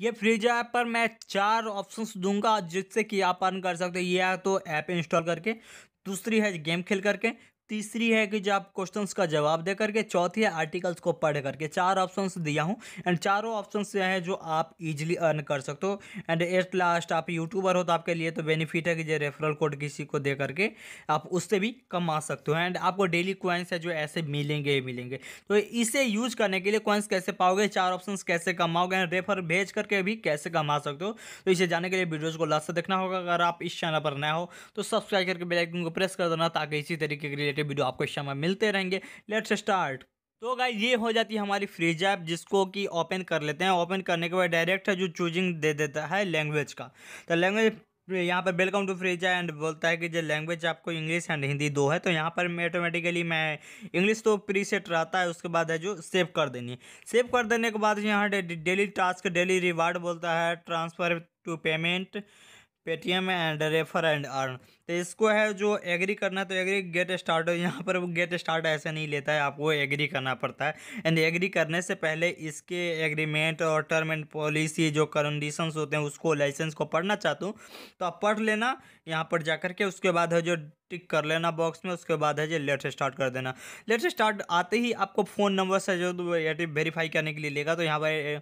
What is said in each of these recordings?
ये free app पर मैं चार ऑप्शंस दूंगा जिससे कि आप अर्न कर सकते हैं या तो ऐप इंस्टॉल करके दूसरी है गेम खेल करके तीसरी है कि जो आप क्वेश्चन का जवाब दे करके चौथी है आर्टिकल्स को पढ़ करके चार ऑप्शंस दिया हूँ एंड चारों ऑप्शंस जो है जो आप इजीली अर्न कर सकते हो एंड एट लास्ट आप यूट्यूबर हो तो आपके लिए तो बेनिफिट है कि जो रेफरल कोड किसी को दे करके आप उससे भी कमा सकते हो एंड आपको डेली क्वाइंस है जो ऐसे मिलेंगे ही मिलेंगे तो इसे यूज करने के लिए क्वाइंस कैसे पाओगे चार ऑप्शन कैसे कमाओगे एंड रेफर भेज करके भी कैसे कमा सकते हो तो इसे जाने के लिए वीडियोज़ को लास्ट से देखना होगा अगर आप इस चैनल पर नया हो तो सब्सक्राइब करके बेलाइकन को प्रेस कर देना ताकि इसी तरीके के रिलेटेड रिलेटेड वीडियो आपको इस समय मिलते रहेंगे लेट्स स्टार्ट तो गाय ये हो जाती है हमारी फ्रीज ऐप जिसको कि ओपन कर लेते हैं ओपन करने के बाद डायरेक्ट है जो चूजिंग दे देता है लैंग्वेज का तो लैंग्वेज यहाँ पर वेलकम टू फ्रीज एंड बोलता है कि जो लैंग्वेज आपको इंग्लिश एंड हिंदी दो है तो यहाँ पर मैं ऑटोमेटिकली मैं इंग्लिश तो प्री सेट रहता है उसके बाद है जो सेव कर देनी है सेव कर देने के बाद यहाँ डेली टास्क डेली रिवार्ड बोलता है transfer to payment Paytm and refer and earn तो इसको है जो एग्री करना तो एग्री गेट स्टार्ट यहाँ पर वो गेट स्टार्ट ऐसे नहीं लेता है आपको एग्री करना पड़ता है एंड एग्री करने से पहले इसके एग्रीमेंट और टर्म एंड पॉलिसी जो कंडीशंस होते हैं उसको लाइसेंस को पढ़ना चाहता हूँ तो आप पढ़ लेना यहाँ पर कर के उसके बाद है जो टिक कर लेना बॉक्स में उसके बाद है जी लेट से स्टार्ट कर देना लेट से स्टार्ट आते ही आपको फ़ोन नंबर से जो वेरीफाई करने के लिए लेगा तो यहाँ पर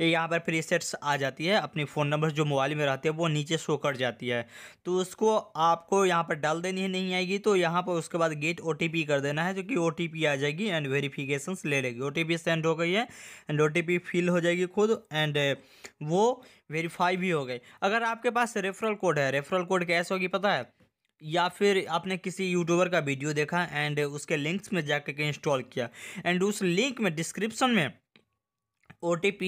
यहाँ पर फ्री सेट्स आ जाती है अपनी फ़ोन नंबर जो मोबाइल में रहती है वो नीचे शो कर जाती है तो उसको आपको यहाँ पर डाल देनी है नहीं आएगी तो यहाँ पर उसके बाद गेट ओ कर देना है जो कि ओ आ जाएगी एंड वेरीफिकेशन ले लेगी ओ सेंड हो गई है एंड ओ फिल हो जाएगी खुद एंड वो वेरीफाई भी हो गई अगर आपके पास रेफरल कोड है रेफरल कोड कैसे होगी पता है या फिर आपने किसी यूट्यूबर का वीडियो देखा एंड उसके लिंक्स में जा के इंस्टॉल किया एंड उस लिंक में डिस्क्रिप्शन में ओ टाइप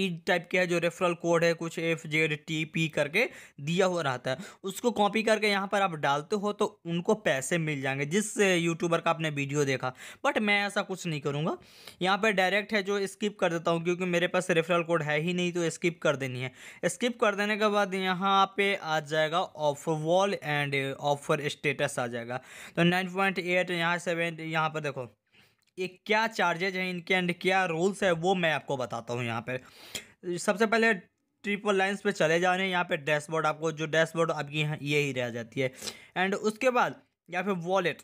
के जो रेफरल कोड है कुछ एफ जेड टी पी करके दिया हुआ रहता है उसको कॉपी करके यहाँ पर आप डालते हो तो उनको पैसे मिल जाएंगे जिस यूट्यूबर का आपने वीडियो देखा बट मैं ऐसा कुछ नहीं करूँगा यहाँ पर डायरेक्ट है जो स्किप कर देता हूँ क्योंकि मेरे पास रेफरल कोड है ही नहीं तो स्किप कर देनी है स्किप कर देने के बाद यहाँ पे आ जाएगा offer wall and offer status आ जाएगा तो नाइन पॉइंट एट यहाँ सेवन यहाँ पर देखो ये क्या चार्जेज हैं इनके एंड क्या रूल्स है वो मैं आपको बताता हूँ यहाँ पर सबसे पहले ट्रिपल लाइन्स पे चले जा रहे हैं यहाँ पे डैशबोर्ड आपको जो डैशबोर्ड आपकी यहाँ ये ही रह जाती है एंड उसके बाद या फिर वॉलेट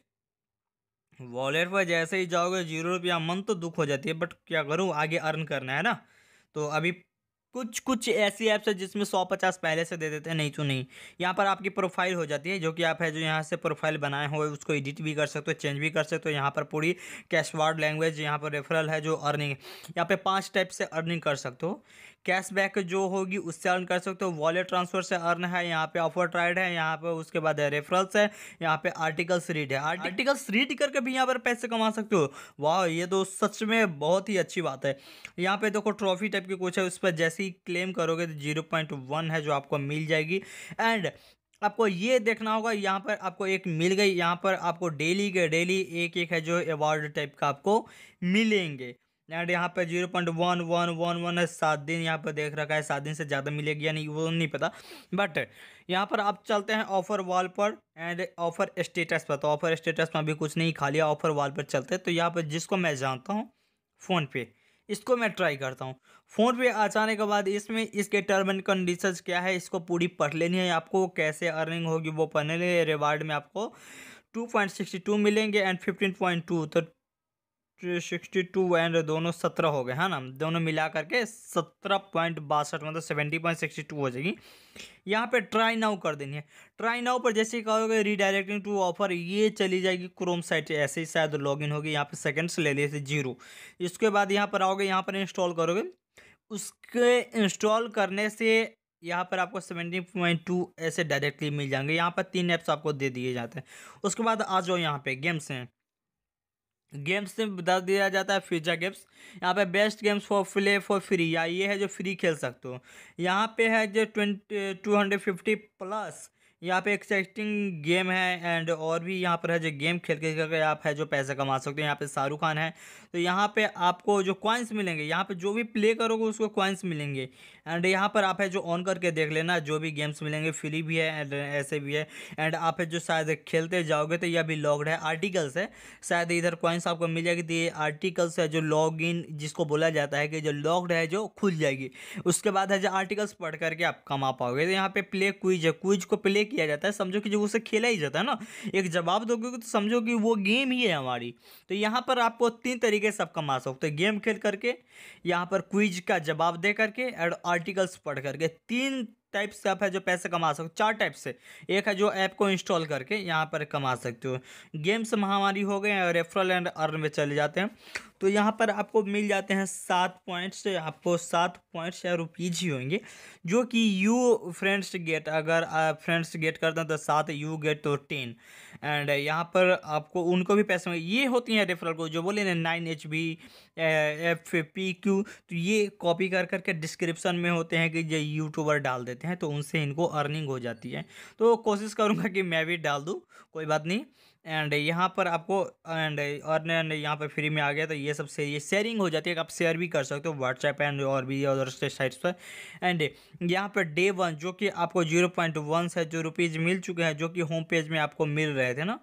वॉलेट पर जैसे ही जाओगे जीरो रुपया मन तो दुख हो जाती है बट क्या करूँ आगे अर्न करना है ना तो अभी कुछ कुछ ऐसी ऐप्स है जिसमें सौ पचास पहले से दे देते हैं नहीं तो नहीं यहाँ पर आपकी प्रोफाइल हो जाती है जो कि आप है जो यहाँ से प्रोफाइल बनाए हो उसको एडिट भी कर सकते हो चेंज भी कर सकते हो यहाँ पर पूरी कैशवर्ड लैंग्वेज यहाँ पर रेफरल है जो अर्निंग यहाँ पे पांच टाइप से अर्निंग कर सकते हो कैशबैक जो होगी उससे अर्न कर सकते हो वॉलेट ट्रांसफर से अर्न है यहाँ पे ऑफर ट्राइड है यहाँ पे उसके बाद है रेफरल्स है यहाँ पे आर्टिकल्स रीड है आर्टिकल्स रीड करके भी यहाँ पर पैसे कमा सकते हो वाह ये तो सच में बहुत ही अच्छी बात है यहाँ पे देखो ट्रॉफी टाइप की कुछ है उस पर जैसे ही क्लेम करोगे तो जीरो पॉइंट वन है जो आपको मिल जाएगी एंड आपको ये देखना होगा यहाँ पर आपको एक मिल गई यहाँ पर आपको डेली के डेली एक एक है जो अवार्ड टाइप का आपको मिलेंगे एंड यहाँ पे zero point one one one one है सात दिन यहाँ पे देख रखा है सात दिन से ज़्यादा मिलेगी या नहीं वो नहीं पता बट यहाँ पर आप चलते हैं ऑफर वॉल पर एंड ऑफर स्टेटस पर तो ऑफर स्टेटस में अभी कुछ नहीं खाली ऑफर वॉल पर चलते हैं तो यहाँ पर जिसको मैं जानता हूँ फ़ोनपे इसको मैं ट्राई करता हूँ फ़ोन पे आ जाने के बाद इसमें इसके टर्म एंड कंडीशन क्या है इसको पूरी पढ़ लेनी है आपको कैसे अर्निंग होगी वो पढ़ने रिवार्ड में आपको टू मिलेंगे एंड टू तो सिक्सटी टू एंड दोनों सत्रह हो गए है ना दोनों मिला करके सत्रह पॉइंट बासठ मतलब सेवेंटी पॉइंट सिक्सटी टू हो जाएगी यहाँ पे ट्राई नाउ कर देनी है ट्राई नाउ पर जैसे ही कहोगे रीडायरेक्टिंग टू ऑफर ये चली जाएगी क्रोम साइट ऐसे ही शायद लॉगिन होगी यहाँ पे सेकंड्स ले लिए थे जीरो इसके बाद यहाँ पर आओगे यहाँ पर इंस्टॉल करोगे उसके इंस्टॉल करने से यहाँ पर आपको सेवेंटी पॉइंट टू ऐसे डायरेक्टली मिल जाएंगे यहाँ पर तीन ऐप्स आपको दे दिए जाते हैं उसके बाद आ जाओ यहाँ पे गेम्स हैं गेम्स में बता दिया जाता है फ्यूचर गेम्स यहाँ पे best games for play for free या ये है जो फ्री खेल सकते हो यहाँ पे है जो twenty two hundred fifty plus यहाँ पे एक्साइटिंग गेम है एंड और भी यहाँ पर है जो गेम खेल के करके आप है जो पैसा कमा सकते हैं यहाँ पे शाहरुख खान है तो यहाँ पे आपको जो कॉइन्स मिलेंगे यहाँ पे जो भी प्ले करोगे उसको कॉइन्स मिलेंगे एंड यहाँ पर आप है जो ऑन करके देख लेना जो भी गेम्स मिलेंगे फ्री भी है एंड ऐसे भी है एंड आप है जो शायद खेलते जाओगे तो यह भी लॉग्ड है आर्टिकल्स है शायद इधर कॉइन्स आपको मिल जाएगी तो ये आर्टिकल्स है जो लॉग इन जिसको बोला जाता है कि जो लॉग्ड है जो खुल जाएगी उसके बाद है जो आर्टिकल्स पढ़ करके आप कमा पाओगे तो यहाँ पर प्ले क्विज है क्विज को प्ले किया जाता है समझो कि जब उसे खेला ही जाता है ना एक जवाब दोगे तो समझो कि वो गेम ही है हमारी तो यहाँ पर आपको तीन तरीके से आप कमा सकते हो गेम खेल करके यहाँ पर क्विज का जवाब दे करके और आर्टिकल्स पढ़ करके तीन टाइप से आप है जो पैसे कमा सकते हो चार टाइप से एक है जो ऐप को इंस्टॉल करके यहाँ पर कमा सकते हो गेम्स महामारी हो गए और रेफरल एंड अर्न में चले जाते हैं तो यहाँ पर आपको मिल जाते हैं सात पॉइंट्स तो आपको सात पॉइंट्स या रुपीज़ ही होंगे जो कि यू फ्रेंड्स गेट अगर फ्रेंड्स गेट करते हैं तो सात यू गेट तो टेन एंड यहाँ पर आपको उनको भी पैसे ये होती हैं रेफरल को जो बोले ना nine H B F P Q तो ये कॉपी कर करके डिस्क्रिप्सन में होते हैं कि जो यूट्यूबर डाल देते हैं तो उनसे इनको अर्निंग हो जाती है तो कोशिश करूँगा कि मैं भी डाल दूँ कोई बात नहीं एंड यहाँ पर आपको एंड और यहाँ पर फ्री में आ गया तो ये सब से, ये शेयरिंग हो जाती है आप शेयर भी कर सकते हो व्हाट्सएप एंड और भी और साइट्स पर एंड यहाँ पर डे वन जो कि आपको जीरो पॉइंट वन से जो रुपीज़ मिल चुके हैं जो कि होम पेज में आपको मिल रहे थे ना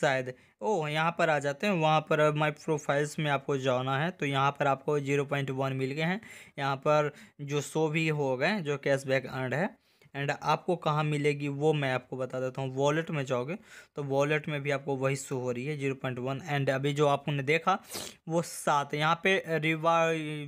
शायद ओ यहाँ पर आ जाते हैं वहाँ पर माय प्रोफाइल्स में आपको जाना है तो यहाँ पर आपको जीरो पॉइंट वन मिल गए हैं यहाँ पर जो शो भी हो गए जो कैशबैक अर्ड है एंड आपको कहाँ मिलेगी वो मैं आपको बता देता हूँ वॉलेट में जाओगे तो वॉलेट में भी आपको वही शो हो रही है जीरो पॉइंट वन एंड अभी जो आपने देखा वो सात यहाँ पे रिवा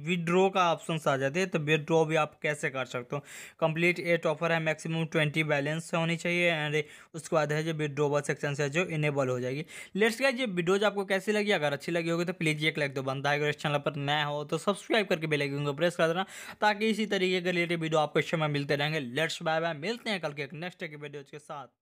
विड्रो का ऑप्शन आ जाते हैं तो विड्रो भी आप कैसे कर सकते हो कंप्लीट एट ऑफर है मैक्सिमम ट्वेंटी बैलेंस होनी चाहिए एंड उसके बाद है जो विड्रोवल सेक्शन से जो इनेबल हो जाएगी लेट्स क्या ये वीडियोज आपको कैसी लगी अगर अच्छी लगी होगी तो प्लीज़ एक लाइक दो तो बनता है अगर इस चैनल पर नया हो तो सब्सक्राइब करके बेलाइक को प्रेस कर देना ताकि इसी तरीके के रिलेटेड वीडियो आपको इस समय मिलते रहेंगे लेट्स बाय बाय मिलते हैं कल के एक नेक्स्ट के वीडियोज के साथ